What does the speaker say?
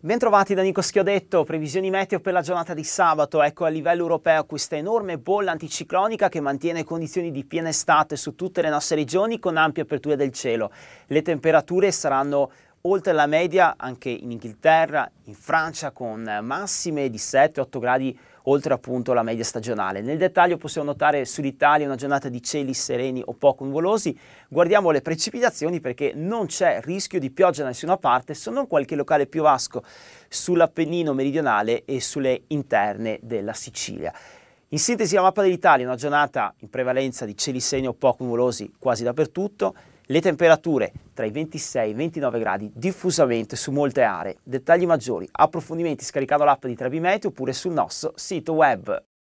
Bentrovati da Nico Schiodetto, previsioni meteo per la giornata di sabato. Ecco a livello europeo questa enorme bolla anticiclonica che mantiene condizioni di piena estate su tutte le nostre regioni con ampie aperture del cielo. Le temperature saranno oltre la media anche in Inghilterra, in Francia con massime di 7-8 gradi oltre appunto la media stagionale. Nel dettaglio possiamo notare sull'Italia una giornata di cieli sereni o poco nuvolosi. Guardiamo le precipitazioni perché non c'è rischio di pioggia da nessuna parte se non qualche locale piovasco sull'Appennino meridionale e sulle interne della Sicilia. In sintesi la mappa dell'Italia, una giornata in prevalenza di cieli sereni o poco nuvolosi quasi dappertutto, le temperature tra i 26 e i 29 gradi diffusamente su molte aree. Dettagli maggiori, approfondimenti scaricando l'app di Trebimeteo oppure sul nostro sito web.